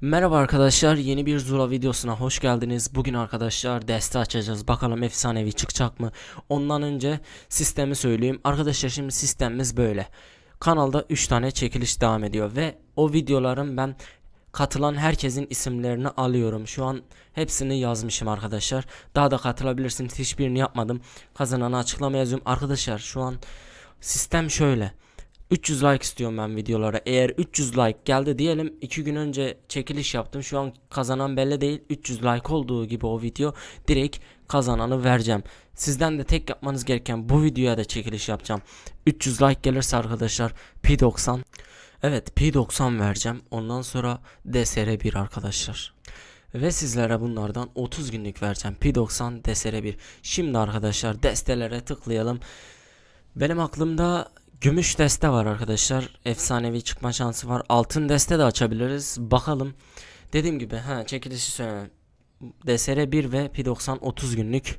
Merhaba arkadaşlar yeni bir Zula videosuna hoş geldiniz. Bugün arkadaşlar deste açacağız. Bakalım efsanevi çıkacak mı? Ondan önce sistemi söyleyeyim. Arkadaşlar şimdi sistemimiz böyle. Kanalda 3 tane çekiliş devam ediyor ve o videoların ben katılan herkesin isimlerini alıyorum. Şu an hepsini yazmışım arkadaşlar. Daha da katılabilirsiniz. Hiçbirini yapmadım. Kazananı açıklama yazıyorum. Arkadaşlar şu an sistem şöyle. 300 like istiyorum ben videolara. Eğer 300 like geldi diyelim 2 gün önce çekiliş yaptım. Şu an kazanan belli değil. 300 like olduğu gibi o video direkt kazananı vereceğim. Sizden de tek yapmanız gereken bu videoya da çekiliş yapacağım. 300 like gelirse arkadaşlar P90 Evet P90 vereceğim. Ondan sonra DSR1 arkadaşlar. Ve sizlere bunlardan 30 günlük vereceğim. P90 DSR1. Şimdi arkadaşlar destelere tıklayalım. Benim aklımda Gümüş deste var arkadaşlar. Efsanevi çıkma şansı var. Altın deste de açabiliriz. Bakalım. Dediğim gibi ha çekilişi söylemem. DSR 1 ve P90 30 günlük.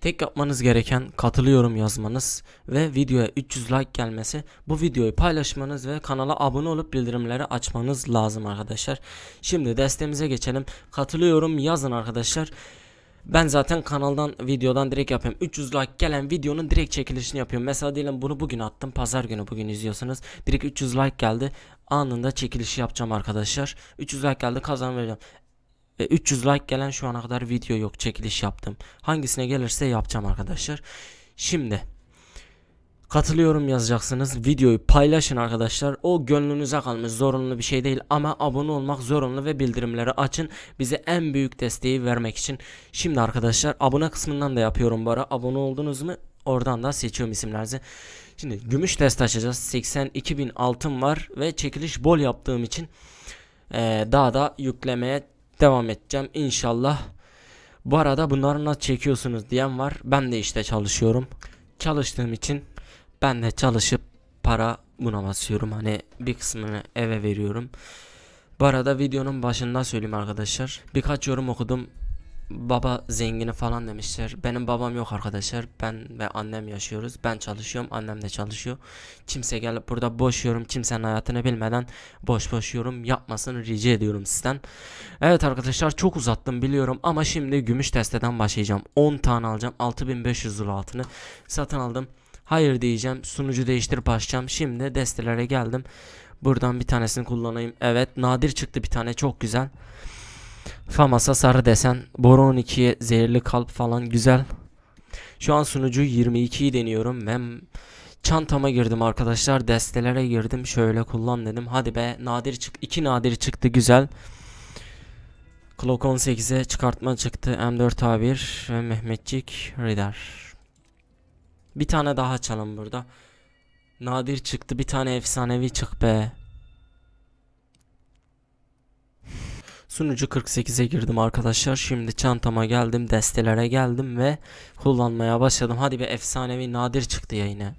Tek yapmanız gereken katılıyorum yazmanız ve videoya 300 like gelmesi. Bu videoyu paylaşmanız ve kanala abone olup bildirimleri açmanız lazım arkadaşlar. Şimdi destemize geçelim. Katılıyorum yazın arkadaşlar. Ben zaten kanaldan videodan direkt yapıyorum. 300 like gelen videonun direkt çekilişini yapıyorum. Mesela diyelim bunu bugün attım. Pazar günü bugün izliyorsanız direkt 300 like geldi. Anında çekilişi yapacağım arkadaşlar. 300 like geldi kazanacağım. 300 e, like gelen şu ana kadar video yok. Çekiliş yaptım. Hangisine gelirse yapacağım arkadaşlar. Şimdi Katılıyorum yazacaksınız. Videoyu paylaşın arkadaşlar. O gönlünüze kalmış zorunlu bir şey değil ama abone olmak zorunlu ve bildirimleri açın. Bize en büyük desteği vermek için. Şimdi arkadaşlar abone kısmından da yapıyorum bara. Abone oldunuz mu? Oradan da seçiyorum isimlerinizi. Şimdi gümüş test açacağız. 82 bin altın var ve çekiliş bol yaptığım için e, daha da yüklemeye devam edeceğim inşallah. Bu arada bunları nasıl çekiyorsunuz diyen var. Ben de işte çalışıyorum. Çalıştığım için ben de çalışıp para buna basıyorum. Hani bir kısmını eve veriyorum. Bu arada videonun başında söyleyeyim arkadaşlar. Birkaç yorum okudum. Baba zengini falan demişler. Benim babam yok arkadaşlar. Ben ve annem yaşıyoruz. Ben çalışıyorum. Annem de çalışıyor. Kimse gelip burada boş yorum. Kimsenin hayatını bilmeden boş boş yorum yapmasını rica ediyorum sizden. Evet arkadaşlar çok uzattım biliyorum. Ama şimdi gümüş testeden başlayacağım. 10 tane alacağım. 6500 lira altını satın aldım. Hayır diyeceğim. Sunucu değiştirip açacağım. Şimdi destelere geldim. Buradan bir tanesini kullanayım. Evet nadir çıktı bir tane çok güzel. Famas'a sarı desen. Boron 12'ye zehirli kalp falan güzel. Şu an sunucu 22'yi deniyorum. Ben çantama girdim arkadaşlar. Destelere girdim. Şöyle kullan dedim. Hadi be nadir çık. iki nadir çıktı güzel. Clock 18'e çıkartma çıktı. M4A1 ve Mehmetçik Radar. Bir tane daha açalım burada. Nadir çıktı bir tane efsanevi çık be. Sunucu 48'e girdim arkadaşlar. Şimdi çantama geldim, destelere geldim ve kullanmaya başladım. Hadi bir efsanevi nadir çıktı yayına.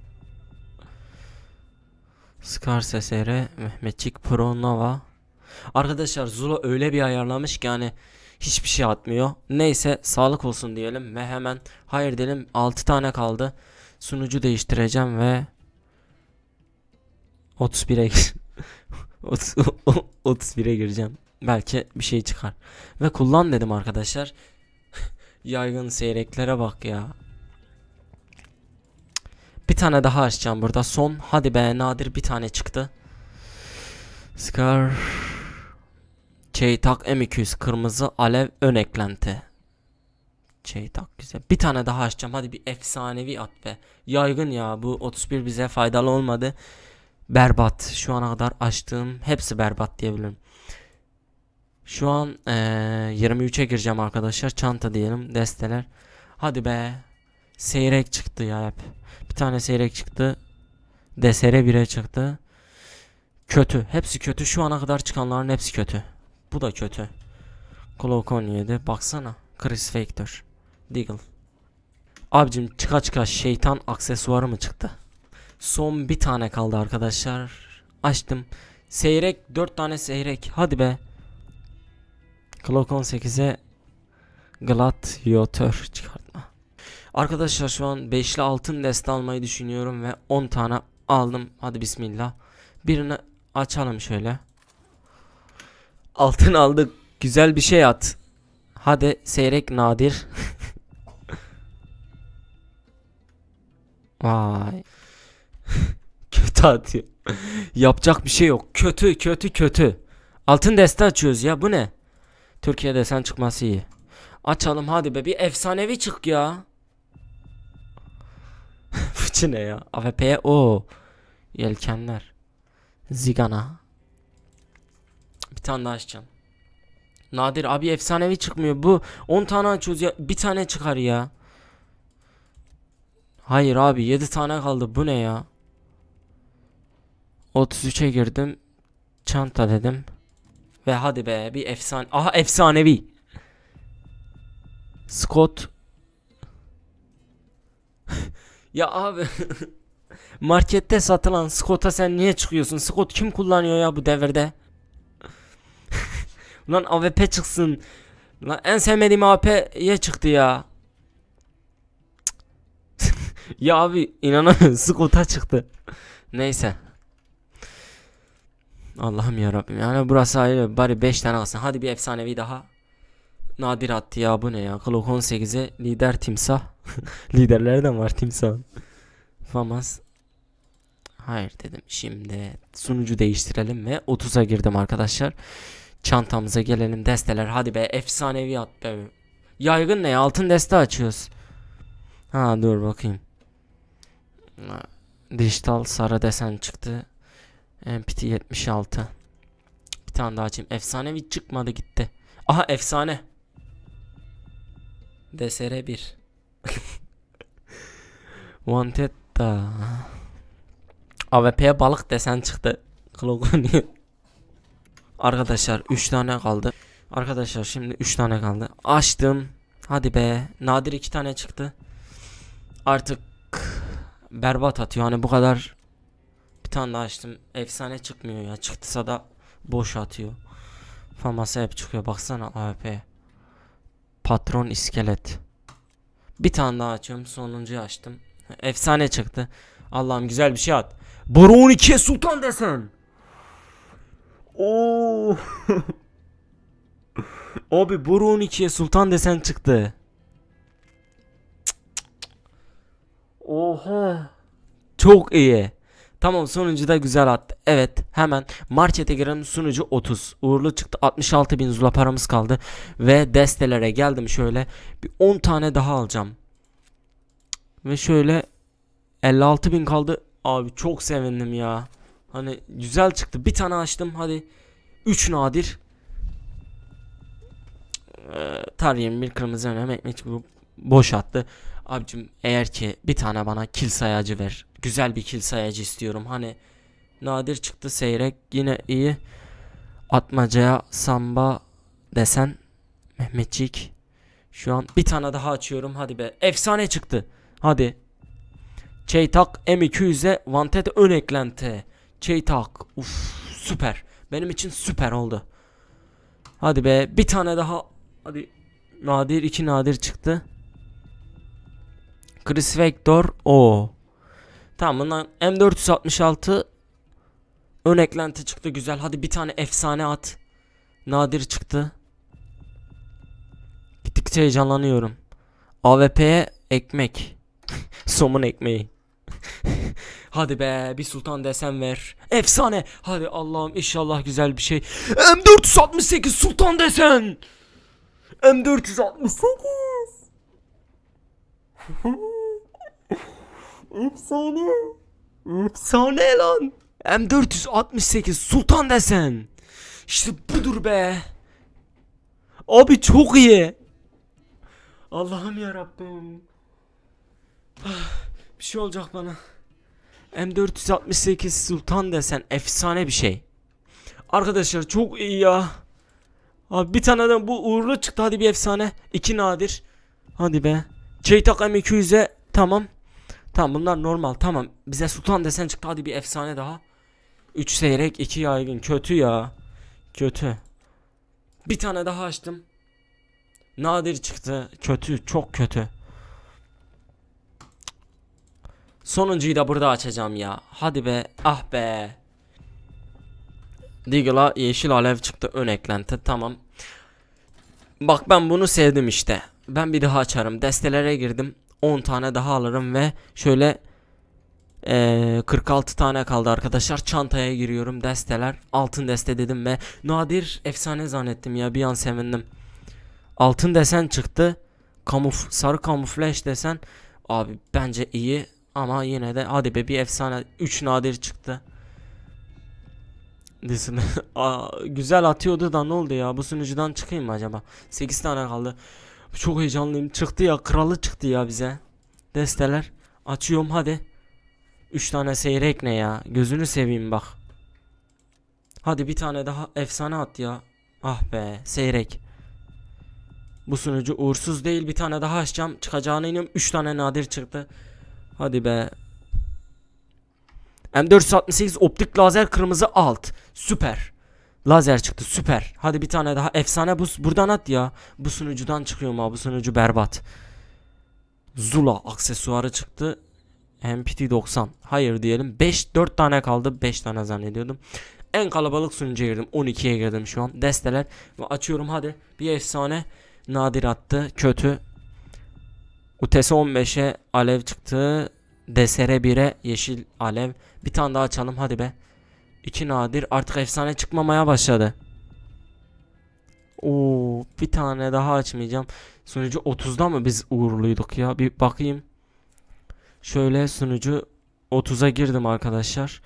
Scar SSR, Mehmetçik Pro Nova. Arkadaşlar Zula öyle bir ayarlamış ki yani hiçbir şey atmıyor. Neyse sağlık olsun diyelim ve hemen hayır diyelim 6 tane kaldı sunucu değiştireceğim ve 31'e 31'e gireceğim. Belki bir şey çıkar. Ve kullan dedim arkadaşlar. Yaygın seyreklere bak ya. Bir tane daha açacağım burada. Son hadi be nadir bir tane çıktı. Scar Çeytak M200 kırmızı alev ön eklenti. Şey tak güzel. Bir tane daha açacağım. Hadi bir efsanevi at be. Yaygın ya bu 31 bize faydalı olmadı. Berbat. Şu ana kadar açtığım hepsi berbat diyebilirim. Şu an ee, 23'e gireceğim arkadaşlar. Çanta diyelim. Desteler. Hadi be. Seyrek çıktı ya hep. Bir tane seyrek çıktı. Desere 1'e çıktı. Kötü. Hepsi kötü. Şu ana kadar çıkanların hepsi kötü. Bu da kötü. Glock 17. Baksana. Chris Factor. Legal. Abicim çıka çıka şeytan aksesuarı mı çıktı? Son bir tane kaldı arkadaşlar. Açtım. Seyrek dört tane seyrek. Hadi be. Glock 18'e gladyatör çıkartma. Arkadaşlar şu an 5'li altın deste almayı düşünüyorum ve 10 tane aldım. Hadi bismillah. Birini açalım şöyle. Altın aldık. Güzel bir şey at. Hadi seyrek nadir. Vay. kötü atıyor. Yapacak bir şey yok. Kötü kötü kötü. Altın deste açıyoruz ya bu ne? Türkiye'de sen çıkması iyi. Açalım hadi be bir efsanevi çık ya. Fıçı ne ya? AFP'ye o. Yelkenler. Zigana. Bir tane daha açacağım. Nadir abi efsanevi çıkmıyor. Bu 10 tane açıyoruz ya. Bir tane çıkar ya. Hayır abi 7 tane kaldı. Bu ne ya? 33'e girdim. Çanta dedim. Ve hadi be bir efsane. Aha efsanevi. Scott. ya abi. Markette satılan Scott'a sen niye çıkıyorsun? Scott kim kullanıyor ya bu devirde? Lan AWP çıksın. Lan en sevmediğim AWP'ye çıktı ya. ya abi inanamıyorum skota çıktı. Neyse. Allah'ım ya Rabbim. Yani burası ayrı bari 5 tane alsın. Hadi bir efsanevi daha. Nadir attı ya bu ne ya. Clock 18'e lider timsah. Liderlerden var timsah. Famas. Hayır dedim. Şimdi sunucu değiştirelim ve 30'a girdim arkadaşlar. Çantamıza gelelim desteler. Hadi be efsanevi at be. Yaygın ne Altın deste açıyoruz. Ha dur bakayım dijital sarı desen çıktı. MPT 76. Bir tane daha açayım. Efsanevi çıkmadı gitti. Aha efsane. DSR 1. Wanted da. AWP'ye balık desen çıktı. Klogoniye. Arkadaşlar 3 tane kaldı. Arkadaşlar şimdi 3 tane kaldı. Açtım. Hadi be. Nadir 2 tane çıktı. Artık berbat atıyor. Hani bu kadar bir tane daha açtım. Efsane çıkmıyor ya. Çıktıysa da boş atıyor. Faması hep çıkıyor. Baksana AWP. Patron iskelet. Bir tane daha açıyorum. Sonuncuyu açtım. Efsane çıktı. Allah'ım güzel bir şey at. Boru 12 sultan desen. Oo. Oh. Abi Boru 12'ye sultan desen çıktı. Oha. Çok iyi. Tamam sonucu da güzel attı. Evet hemen markete girelim sunucu 30. Uğurlu çıktı 66 bin zula paramız kaldı. Ve destelere geldim şöyle bir 10 tane daha alacağım. Ve şöyle 56 bin kaldı. Abi çok sevindim ya. Hani güzel çıktı. Bir tane açtım hadi. 3 nadir. Ee, tar 21 kırmızı önem ekmek boş attı. Abicim eğer ki bir tane bana kil sayacı ver. Güzel bir kil sayacı istiyorum. Hani nadir çıktı seyrek yine iyi. Atmacaya samba desen Mehmetçik. Şu an bir tane daha açıyorum. Hadi be. Efsane çıktı. Hadi. Çeytak M200'e Wanted ön eklenti. Çeytak. Uf, süper. Benim için süper oldu. Hadi be. Bir tane daha. Hadi. Nadir iki nadir çıktı. Chris Vector o. Tamam bundan M466 ön eklenti çıktı güzel. Hadi bir tane efsane at. Nadir çıktı. Gittikçe heyecanlanıyorum. AWP'ye ekmek. Somun ekmeği. Hadi be bir sultan desen ver. Efsane. Hadi Allah'ım inşallah güzel bir şey. M468 sultan desen. M468. Efsane. Efsane lan. M468 Sultan desen. İşte budur be. Abi çok iyi. Allah'ım ya Rabbim. Ah, bir şey olacak bana. M468 Sultan desen efsane bir şey. Arkadaşlar çok iyi ya. Abi bir tane adam bu uğurlu çıktı hadi bir efsane. İki nadir. Hadi be. Çeytak M200'e tamam. Tamam bunlar normal tamam. Bize sultan desen çıktı hadi bir efsane daha. 3 seyrek 2 yaygın kötü ya. Kötü. Bir tane daha açtım. Nadir çıktı. Kötü çok kötü. Sonuncuyu da burada açacağım ya. Hadi be ah be. Diggle'a yeşil alev çıktı ön eklenti tamam. Bak ben bunu sevdim işte ben bir daha açarım. Destelere girdim. 10 tane daha alırım ve şöyle e, 46 tane kaldı arkadaşlar. Çantaya giriyorum. Desteler. Altın deste dedim ve nadir efsane zannettim ya. Bir an sevindim. Altın desen çıktı. Kamuf, sarı kamuflaj desen. Abi bence iyi. Ama yine de hadi be bir efsane 3 nadir çıktı. Desin. Güzel atıyordu da ne oldu ya? Bu sunucudan çıkayım mı acaba? 8 tane kaldı. Çok heyecanlıyım. Çıktı ya kralı çıktı ya bize. Desteler. Açıyorum hadi. 3 tane seyrek ne ya. Gözünü seveyim bak. Hadi bir tane daha efsane at ya. Ah be seyrek. Bu sunucu uğursuz değil bir tane daha açacağım. Çıkacağına iniyorum. 3 tane nadir çıktı. Hadi be. M468 optik lazer kırmızı alt. Süper. Lazer çıktı süper. Hadi bir tane daha efsane bu buradan at ya. Bu sunucudan çıkıyor mu bu sunucu berbat. Zula aksesuarı çıktı. MPT 90. Hayır diyelim. 5 4 tane kaldı. 5 tane zannediyordum. En kalabalık sunucuya girdim. 12'ye girdim şu an. Desteler ve açıyorum hadi. Bir efsane nadir attı. Kötü. Utese 15'e alev çıktı. Desere 1'e yeşil alev. Bir tane daha açalım hadi be. İki nadir artık efsane çıkmamaya başladı. Oo, bir tane daha açmayacağım. Sunucu 30'da mı biz uğurluyduk ya? Bir bakayım. Şöyle sunucu 30'a girdim arkadaşlar.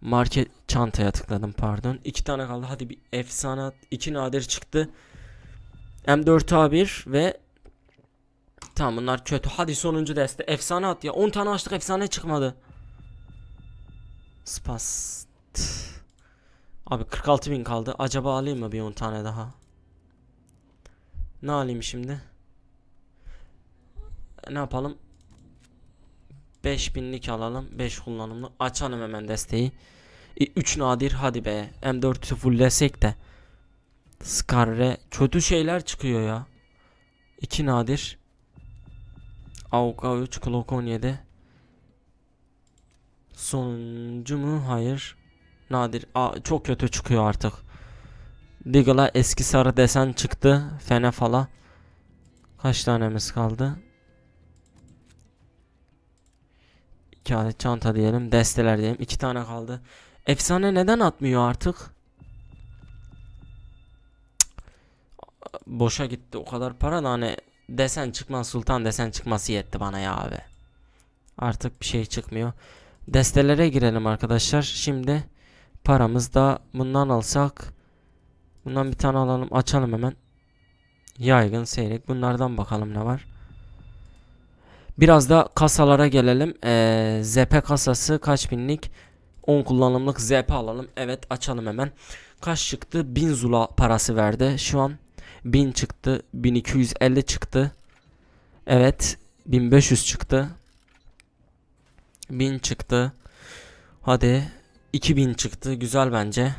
Market çantaya tıkladım pardon. İki tane kaldı. Hadi bir efsane İki nadir çıktı. M4A1 ve Tamam bunlar kötü. Hadi sonuncu deste. Efsane at ya. 10 tane açtık efsane çıkmadı. Spas. Abi 46 bin kaldı. Acaba alayım mı bir 10 tane daha? Ne alayım şimdi? Ne yapalım? 5 binlik alalım. 5 kullanımlı. Açalım hemen desteği. E, 3 nadir hadi be. M4'ü fulllesek de. Skarre. Kötü şeyler çıkıyor ya. 2 nadir. AUK 3 Glock 17. Sonuncu mu? Hayır. Nadir Aa, çok kötü çıkıyor artık. Diggle'a eski sarı desen çıktı. Fene falan. Kaç tanemiz kaldı? İki adet çanta diyelim. Desteler diyelim. İki tane kaldı. Efsane neden atmıyor artık? Boşa gitti o kadar para da hani desen çıkmaz sultan desen çıkması yetti bana ya abi. Artık bir şey çıkmıyor. Destelere girelim arkadaşlar. Şimdi Paramız da bundan alsak. Bundan bir tane alalım. Açalım hemen. Yaygın, seyrek. Bunlardan bakalım ne var. Biraz da kasalara gelelim. Ee, ZP kasası kaç binlik? 10 kullanımlık ZP alalım. Evet açalım hemen. Kaç çıktı? 1000 zula parası verdi. Şu an 1000 çıktı. 1250 çıktı. Evet. 1500 çıktı. 1000 çıktı. Hadi. 2000 çıktı. Güzel bence.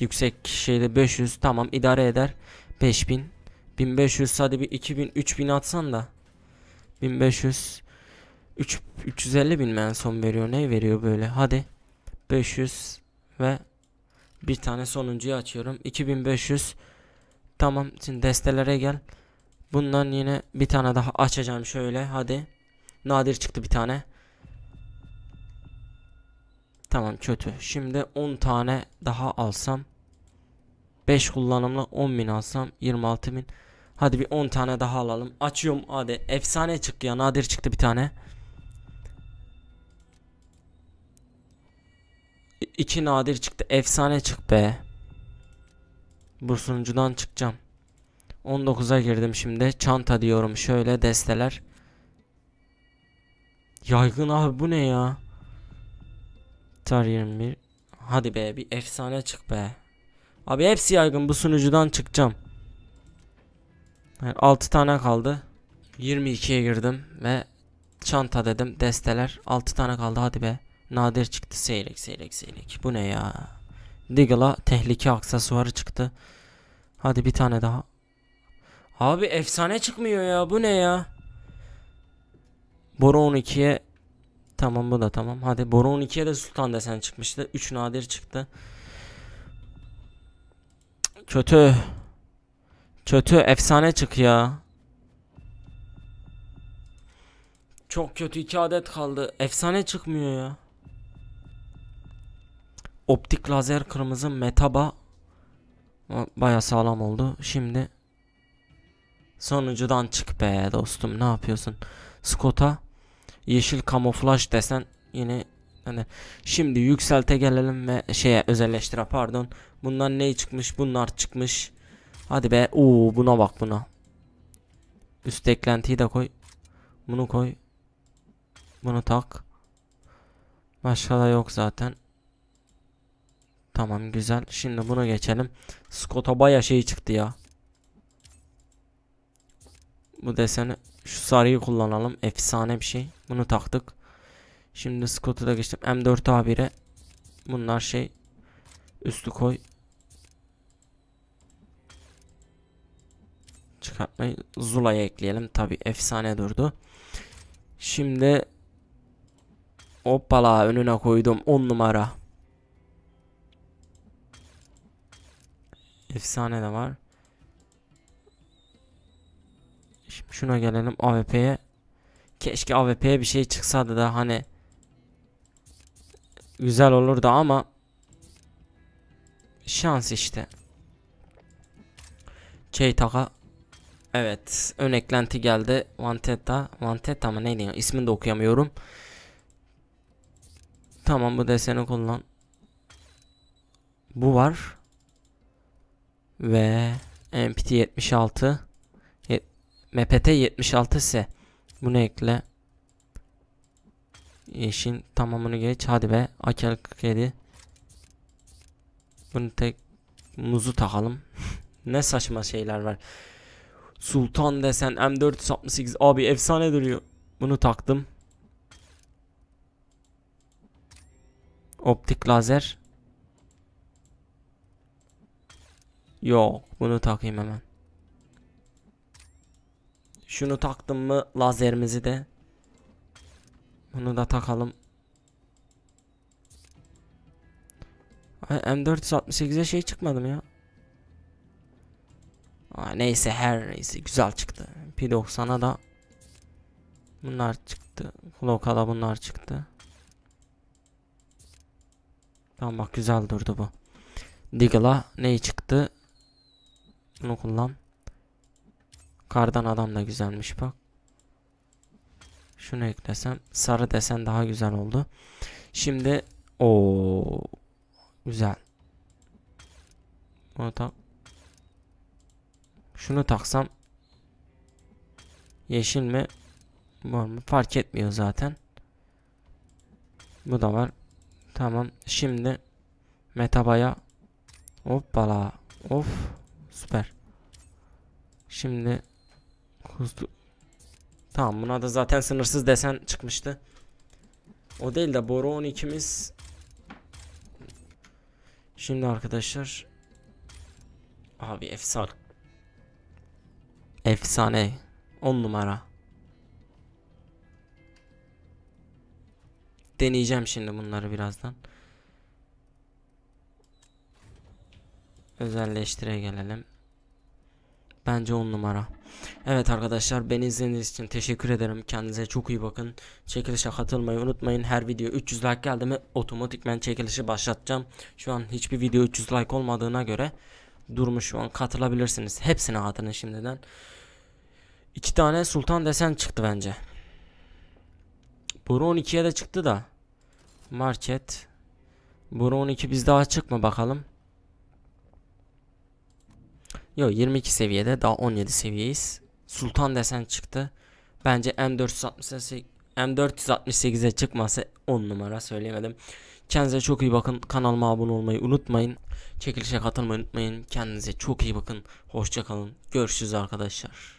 Yüksek şeyde 500 tamam idare eder. 5000. 1500 hadi bir 2000 3000 atsan da. 1500 3 350 bin mi en son veriyor? Ne veriyor böyle? Hadi. 500 ve bir tane sonuncuyu açıyorum. 2500. Tamam. Şimdi destelere gel. Bundan yine bir tane daha açacağım şöyle. Hadi. Nadir çıktı bir tane. Tamam kötü. Şimdi 10 tane daha alsam. 5 kullanımlı 10.000 alsam 26.000. Hadi bir 10 tane daha alalım. Açıyorum hadi. Efsane çıktı ya. Nadir çıktı bir tane. 2 nadir çıktı. Efsane çık be. Bu sunucudan çıkacağım. 19'a girdim şimdi. Çanta diyorum. Şöyle desteler. Yaygın abi bu ne ya? Attar 21. Hadi be bir efsane çık be. Abi hepsi yaygın bu sunucudan çıkacağım. Yani 6 tane kaldı. 22'ye girdim ve çanta dedim desteler 6 tane kaldı hadi be. Nadir çıktı seyrek seyrek seyrek. Bu ne ya? Diggle'a tehlike aksesuarı çıktı. Hadi bir tane daha. Abi efsane çıkmıyor ya bu ne ya? Boru 12'ye Tamam bu da tamam. Hadi boron 12'ye de sultan desen çıkmıştı. 3 nadir çıktı. Kötü. Kötü efsane çık ya. Çok kötü 2 adet kaldı. Efsane çıkmıyor ya. Optik lazer kırmızı metaba baya sağlam oldu. Şimdi sonuncudan çık be dostum ne yapıyorsun? Scott'a yeşil kamuflaj desen yine hani şimdi yükselte gelelim ve şeye özelleştire pardon. Bundan ne çıkmış? Bunlar çıkmış. Hadi be. Oo buna bak buna. Üst eklentiyi de koy. Bunu koy. Bunu tak. Başka da yok zaten. Tamam güzel. Şimdi bunu geçelim. Scott'a baya şey çıktı ya. Bu deseni şu sarıyı kullanalım. Efsane bir şey. Bunu taktık. Şimdi Scott'u da geçtim. M4A1'e. Bunlar şey. Üstü koy. Çıkartmayı Zula'ya ekleyelim. Tabi efsane durdu. Şimdi hoppala önüne koydum 10 numara. Efsane de var. Şimdi şuna gelelim AWP'ye. Keşke AWP'ye bir şey çıksadı da hani güzel olurdu ama şans işte. Çeytaka Evet ön eklenti geldi. Vantetta Vantetta mı neydi ya ismini de okuyamıyorum. Tamam bu deseni kullan. Bu var. Ve MPT 76 MPT 76S. Bunu ekle. Yeşil tamamını geç. Hadi be. Akel 47. Bunu tek muzu takalım. ne saçma şeyler var. Sultan desen M468 abi efsane duruyor. Bunu taktım. Optik lazer. Yok bunu takayım hemen. Şunu taktım mı lazerimizi de. Bunu da takalım. M468'e şey çıkmadım ya. Aa, neyse her neyse güzel çıktı. P90'a da bunlar çıktı. Glock'a da bunlar çıktı. Tamam bak güzel durdu bu. Digla ne çıktı? Bunu kullan. Kardan adam da güzelmiş bak. Şunu eklesem sarı desen daha güzel oldu. Şimdi o güzel. Bunu tak. Şunu taksam yeşil mi var mı fark etmiyor zaten. Bu da var. Tamam. Şimdi metabaya hoppala of süper. Şimdi Hızlı. Tamam buna da zaten sınırsız desen çıkmıştı. O değil de boru 12'miz. Şimdi arkadaşlar. Abi efsane. Efsane. 10 numara. Deneyeceğim şimdi bunları birazdan. Özelleştire gelelim. Bence on numara. Evet arkadaşlar beni izlediğiniz için teşekkür ederim. Kendinize çok iyi bakın. Çekilişe katılmayı unutmayın. Her video 300 like geldi mi otomatikmen çekilişi başlatacağım. Şu an hiçbir video 300 like olmadığına göre durmuş şu an katılabilirsiniz. Hepsine adını şimdiden. İki tane sultan desen çıktı bence. Boru 12'ye de çıktı da. Market. Boru 12 bizde açık mı bakalım. Yok 22 seviyede daha 17 seviyeyiz. Sultan desen çıktı. Bence M468 M468'e çıkması 10 numara söyleyemedim. Kendinize çok iyi bakın. Kanalıma abone olmayı unutmayın. Çekilişe katılmayı unutmayın. Kendinize çok iyi bakın. Hoşçakalın. Görüşürüz arkadaşlar.